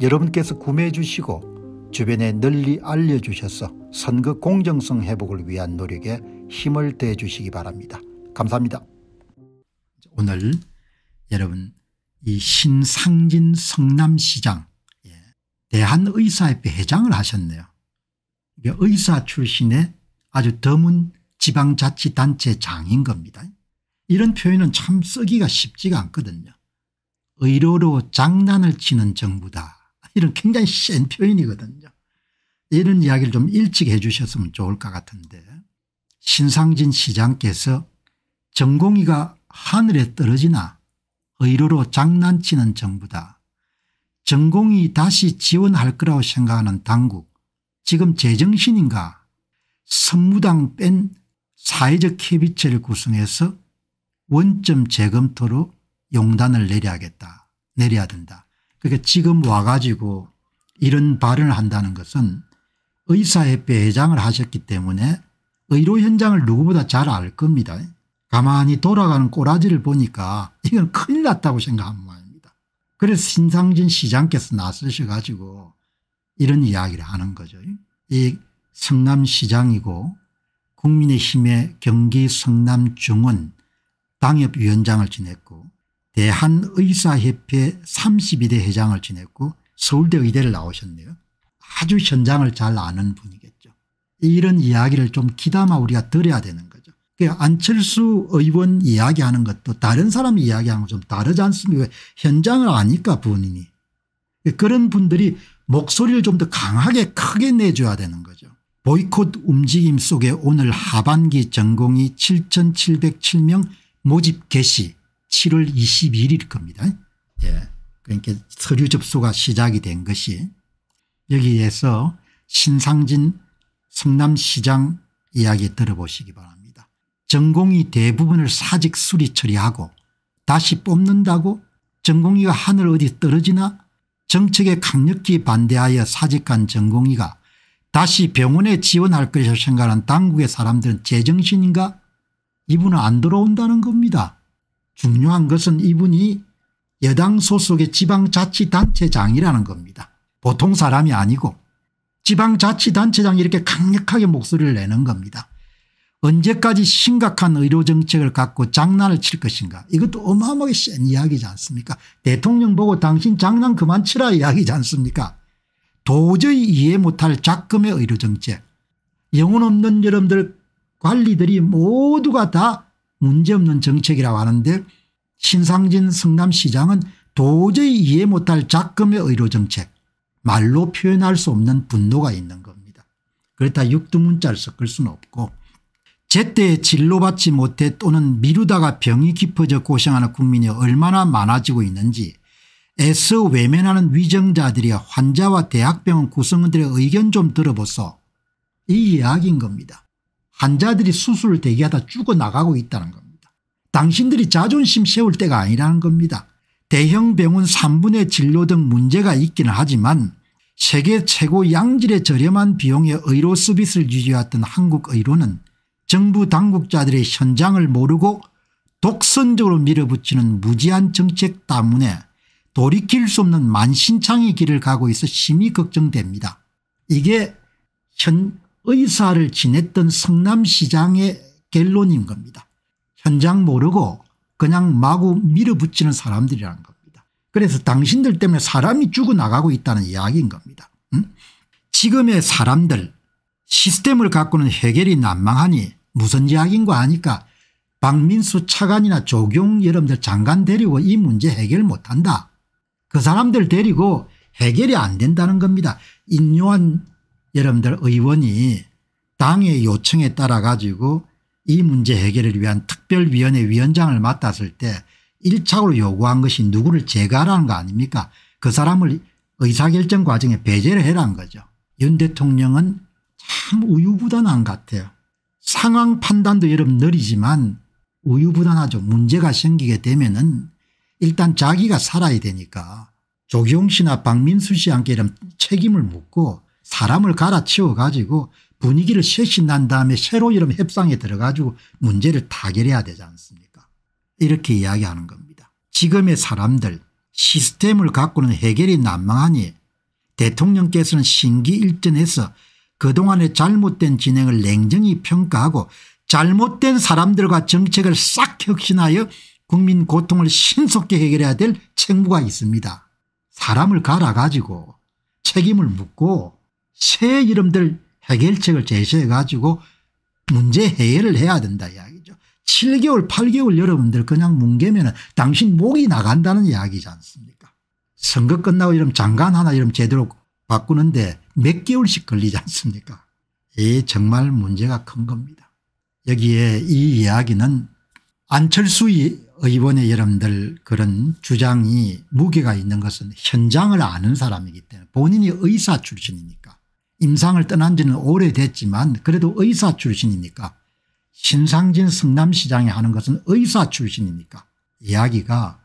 여러분께서 구매해 주시고 주변에 널리 알려주셔서 선거 공정성 회복을 위한 노력에 힘을 대해 주시기 바랍니다. 감사합니다. 오늘 여러분 이 신상진 성남시장 예, 대한의사협회 회장을 하셨네요. 의사 출신의 아주 드문 지방자치단체 장인 겁니다. 이런 표현은 참 쓰기가 쉽지가 않거든요. 의료로 장난을 치는 정부다. 이런 굉장히 센 표현이거든요. 이런 이야기를 좀 일찍 해 주셨으면 좋을 것 같은데 신상진 시장께서 전공이가 하늘에 떨어지나 의로로 장난치는 정부다. 전공이 다시 지원할 거라고 생각하는 당국 지금 제정신인가 선무당 뺀 사회적 캐비체를 구성해서 원점 재검토로 용단을 내려야겠다 내려야 된다. 그게 지금 와가지고 이런 발언을 한다는 것은 의사협회 회장을 하셨기 때문에 의료 현장을 누구보다 잘 알 겁니다. 가만히 돌아가는 꼬라지를 보니까 이건 큰일 났다고 생각한 모양입니다. 그래서 신상진 시장께서 나서셔가지고 이런 이야기를 하는 거죠. 이 성남시장이고 국민의힘의 경기 성남중원 당협위원장을 지냈고 대한의사협회 32대 회장을 지냈고 서울대 의대를 나오셨네요. 아주 현장을 잘 아는 분이겠죠. 이런 이야기를 좀 귀담아 우리가 들어야 되는 거죠. 그 안철수 의원 이야기하는 것도 다른 사람 이야기하는 거좀 다르지 않습니까 현장을 아니까 본인이. 그런 분들이 목소리를 좀 더 강하게 크게 내줘야 되는 거죠. 보이콧 움직임 속에 오늘 하반기 전공이 7707명 모집 개시 7월 2 1일일 겁니다. 예. 그러니까 서류 접수가 시작이 된 것이 여기에서 신상진 성남시장 이야기 들어보시기 바랍니다. 전공이 대부분을 사직 수리 처리하고 다시 뽑는다고 전공이가 하늘 어디 떨어지나 정책에 강력히 반대하여 사직한 전공이가 다시 병원에 지원할 것이라고 생각하는 당국의 사람들은 제정신인가 이분은 안 들어온다는 겁니다. 중요한 것은 이분이 여당 소속의 지방자치단체장이라는 겁니다. 보통 사람이 아니고 지방자치단체장이 이렇게 강력하게 목소리를 내는 겁니다. 언제까지 심각한 의료정책을 갖고 장난을 칠 것인가 이것도 어마어마하게 센 이야기지 않습니까 대통령 보고 당신 장난 그만 치라 이야기지 않습니까 도저히 이해 못할 작금의 의료정책 영혼 없는 여러분들 관리들이 모두가 다 문제없는 정책이라고 하는데 신상진 성남시장은 도저히 이해 못할 작금의 의료정책 말로 표현할 수 없는 분노가 있는 겁니다. 그렇다 육두문자를 섞을 수는 없고 제때 진로받지 못해 또는 미루다가 병이 깊어져 고생하는 국민이 얼마나 많아지고 있는지 애써 외면하는 위정자들이 환자와 대학병원 구성원들의 의견 좀 들어보소 이 이야기인 겁니다. 환자들이 수술을 대기하다 죽어나가고 있다는 겁니다. 당신들이 자존심 세울 때가 아니라는 겁니다. 대형 병원 3분의 진료 등 문제가 있기는 하지만 세계 최고 양질의 저렴한 비용의 의료 서비스를 유지해왔던 한국 의료는 정부 당국자들의 현장을 모르고 독선적으로 밀어붙이는 무지한 정책 때문에 돌이킬 수 없는 만신창의 길을 가고 있어 심히 걱정됩니다. 이게 현 의사를 지냈던 성남시장의 결론인 겁니다. 현장 모르고 그냥 마구 밀어붙이는 사람들이라는 겁니다. 그래서 당신들 때문에 사람이 죽어나가고 있다는 이야기인 겁니다. 음? 지금의 사람들 시스템을 갖고는 해결이 난망하니 무슨 이야기인 거 아니까 박민수 차관이나 조경 여러분들 장관 데리고 이 문제 해결 못한다. 그 사람들 데리고 해결이 안 된다는 겁니다. 인요한 여러분들 의원이 당의 요청에 따라 가지고 이 문제 해결을 위한 특별위원회 위원장을 맡았을 때 1차로 요구한 것이 누구를 제거하라는 거 아닙니까 그 사람을 의사결정 과정에 배제를 해라는 거죠. 윤 대통령은 참 우유부단한 것 같아요. 상황 판단도 여러분 느리지만 우유부단하죠. 문제가 생기게 되면 은 일단 자기가 살아야 되니까 조경 씨나 박민수 씨한테 이런 책임을 묻고 사람을 갈아치워 가지고 분위기를 쇄신한 다음에 새로 이름 협상에 들어가지고 문제를 타결해야 되지 않습니까 이렇게 이야기하는 겁니다. 지금의 사람들 시스템을 갖고는 해결이 난망하니 대통령께서는 신기일전해서 그동안의 잘못된 진행을 냉정히 평가하고 잘못된 사람들과 정책을 싹 혁신하여 국민 고통을 신속히 해결해야 될 책무가 있습니다. 사람을 갈아가지고 책임을 묻고 새 이름들 해결책을 제시해 가지고 문제 해결을 해야 된다 이야기죠. 7개월 8개월 여러분들 그냥 뭉개면 당신 목이 나간다는 이야기지 않습니까 선거 끝나고 이러면 장관 하나 이러면 제대로 바꾸는데 몇 개월씩 걸리지 않습니까 이 정말 문제가 큰 겁니다. 여기에 이 이야기는 안철수 의원의 여러분들 그런 주장이 무게가 있는 것은 현장을 아는 사람이기 때문에 본인이 의사 출신이니까 임상을 떠난 지는 오래됐지만 그래도 의사 출신이니까 신상진 성남시장이 하는 것은 의사 출신이니까 이야기가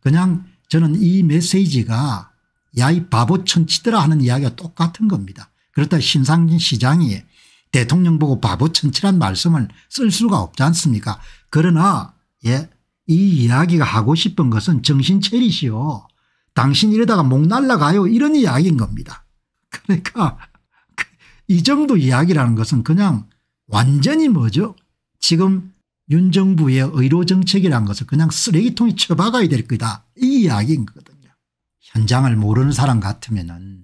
그냥 저는 이 메시지가 야이 바보 천치더라 하는 이야기가 똑같은 겁니다. 그렇다 신상진 시장이 대통령 보고 바보 천치란 말씀을 쓸 수가 없지 않습니까 그러나 예, 이 이야기가 하고 싶은 것은 정신 차리시오. 당신 이러다가 목 날라가요 이런 이야기인 겁니다. 그러니까 이 정도 이야기라는 것은 그냥 완전히 뭐죠 지금 윤 정부의 의료 정책이라는 것을 그냥 쓰레기통에 쳐박아야 될 거다 이 이야기인 거거든요. 현장을 모르는 사람 같으면 은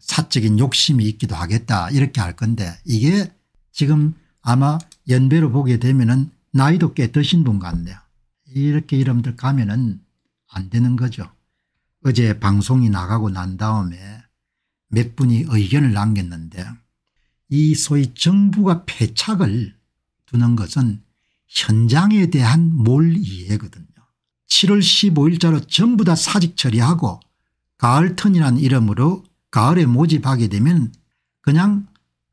사적인 욕심이 있기도 하겠다 이렇게 할 건데 이게 지금 아마 연배로 보게 되면 은 나이도 꽤 드신 분 같네요. 이렇게 이름들 가면 은안 되는 거죠. 어제 방송이 나가고 난 다음에 몇 분이 의견을 남겼는데 이 소위 정부가 패착을 두는 것은 현장에 대한 몰이해거든요. 7월 15일자로 전부 다 사직 처리하고 가을턴이라는 이름으로 가을에 모집하게 되면 그냥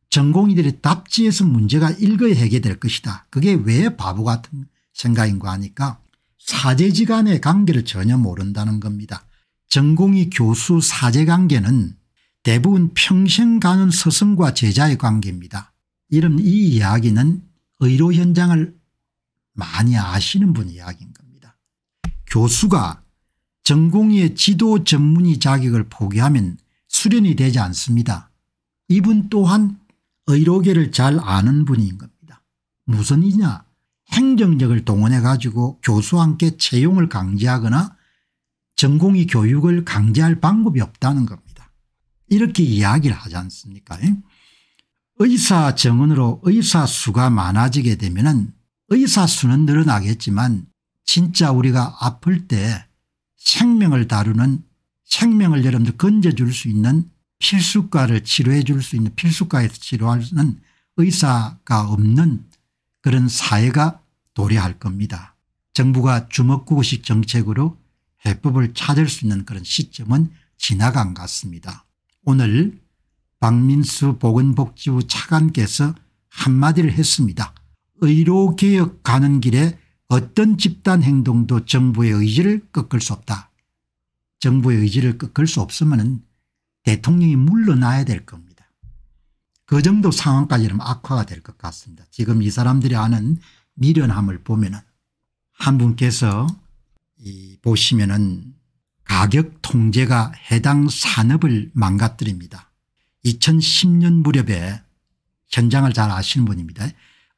전공이들이 답지에서 문제가 일거에 해결될 것이다. 그게 왜 바보 같은 생각인가 하니까 사제지간의 관계를 전혀 모른다는 겁니다. 전공이 교수 사제관계는 대부분 평생 가는 스승과 제자의 관계입니다. 이런 이 이야기는 의료 현장을 많이 아시는 분 이야기인 겁니다. 교수가 전공의 지도 전문의 자격을 포기하면 수련이 되지 않습니다. 이분 또한 의료계를 잘 아는 분인 겁니다. 무슨 이냐 행정력을 동원해 가지고 교수와 함께 채용을 강제하거나 전공의 교육을 강제할 방법이 없다는 겁니다. 이렇게 이야기를 하지 않습니까 예? 의사 정원으로 의사 수가 많아지게 되면 의사 수는 늘어나겠지만 진짜 우리가 아플 때 생명을 다루는 생명을 여러분들 건져줄 수 있는 필수과를 치료해 줄 수 있는 필수과에서 치료하는 의사가 없는 그런 사회가 도래할 겁니다. 정부가 주먹구구식 정책으로 해법을 찾을 수 있는 그런 시점은 지나간 같습니다. 오늘 박민수 보건복지부 차관께서 한마디를 했습니다. 의료개혁 가는 길에 어떤 집단 행동도 정부의 의지를 꺾을 수 없다. 정부의 의지를 꺾을 수 없으면 대통령이 물러나야 될 겁니다. 그 정도 상황까지는 악화가 될 것 같습니다. 지금 이 사람들이 아는 미련함을 보면 한 분께서 이 보시면 은 가격 통제가 해당 산업을 망가뜨립니다. 2010년 무렵에 현장을 잘 아시는 분입니다.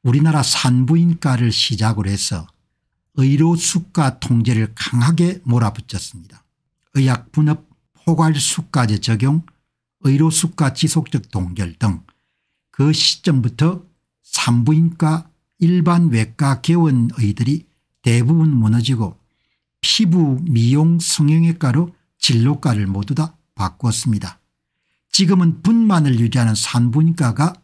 우리나라 산부인과를 시작으로 해서 의료 수가 통제를 강하게 몰아붙였습니다. 의약분업 포괄 수가제 적용 의료 수가 지속적 동결 등 그 시점부터 산부인과 일반 외과 개원의들이 대부분 무너지고 피부, 미용, 성형외과로 진로과를 모두 다 바꿨습니다. 지금은 분만을 유지하는 산부인과가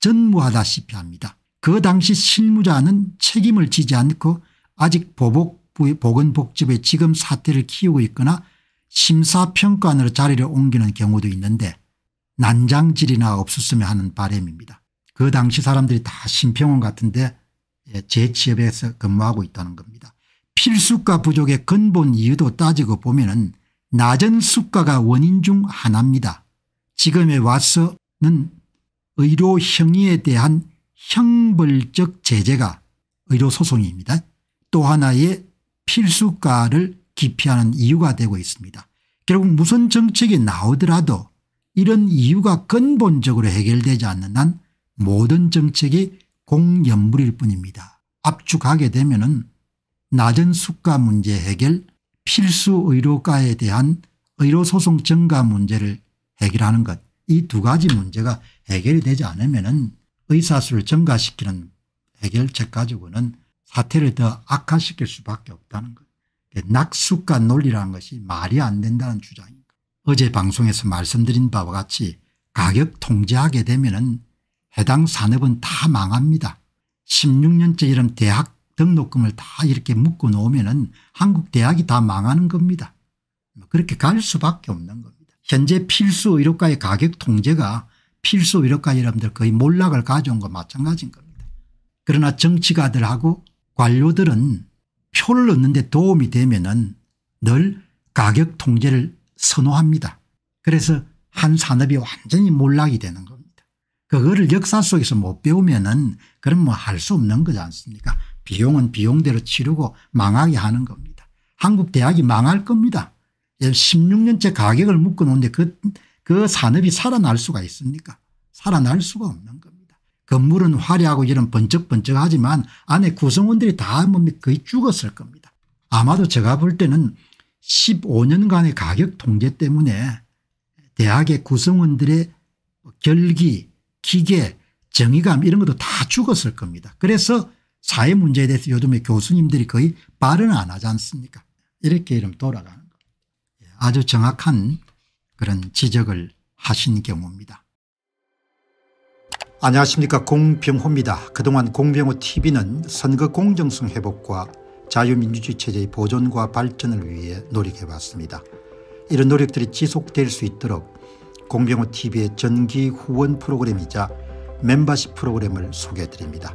전무하다시피 합니다. 그 당시 실무자는 책임을 지지 않고 아직 보복 보건복지부의 지금 사태를 키우고 있거나 심사평가원으로 자리를 옮기는 경우도 있는데 난장질이나 없었으면 하는 바람입니다. 그 당시 사람들이 다 심평원 같은데 예, 재취업해서 근무하고 있다는 겁니다. 필수가 부족의 근본 이유도 따지고 보면 은 낮은 수가가 원인 중 하나입니다. 지금에 와서는 의료 행위에 대한 형벌적 제재가 의료소송입니다. 또 하나의 필수가를 기피하는 이유가 되고 있습니다. 결국 무슨 정책이 나오더라도 이런 이유가 근본적으로 해결되지 않는 한 모든 정책이 공연물일 뿐입니다. 압축하게 되면 은 낮은 수가 문제 해결 필수 의료가에 대한 의료소송 증가 문제를 해결하는 것 이 두 가지 문제가 해결이 되지 않으면 의사수를 증가시키는 해결책 가지고는 사태를 더 악화시킬 수밖에 없다는 것. 그 낙수가 논리라는 것이 말이 안 된다는 주장입니다. 어제 방송에서 말씀드린 바와 같이 가격 통제하게 되면 은 해당 산업은 다 망합니다. 16년째 이런 대학 등록금을 다 이렇게 묶어 놓으면 한국 대학이 다 망하는 겁니다. 그렇게 갈 수밖에 없는 겁니다. 현재 필수 의료과의 가격 통제가 필수 의료과 여러분들 거의 몰락을 가져온 것 마찬가지인 겁니다. 그러나 정치가들하고 관료들은 표를 얻는데 도움이 되면 은늘 가격 통제를 선호합니다. 그래서 한 산업이 완전히 몰락이 되는 겁니다. 그거를 역사 속에서 못 배우면 은 그럼 뭐 할 수 없는 거지 않습니까 비용은 비용대로 치르고 망하게 하는 겁니다. 한국 대학이 망할 겁니다. 16년째 가격을 묶어놓는데 그, 그 산업이 살아날 수가 있습니까 살아날 수가 없는 겁니다. 건물은 화려하고 이런 번쩍번쩍하지만 안에 구성원들이 다 뭡니까 거의 죽었을 겁니다. 아마도 제가 볼 때는 15년간의 가격 통제 때문에 대학의 구성원들의 결기 기계 정의감 이런 것도 다 죽었을 겁니다. 그래서 사회 문제에 대해서 요즘에 교수님들이 거의 발언안 하지 않습니까 이렇게 이름 돌아가는 예, 아주 정확한 그런 지적을 하신 경우입니다. 안녕하십니까 공병호입니다. 그동안 공병호 tv는 선거 공정성 회복과 자유민주주의 체제의 보존과 발전을 위해 노력해왔습니다. 이런 노력들이 지속될 수 있도록 공병호 tv의 전기 후원 프로그램이자 멤버십 프로그램을 소개해드립니다.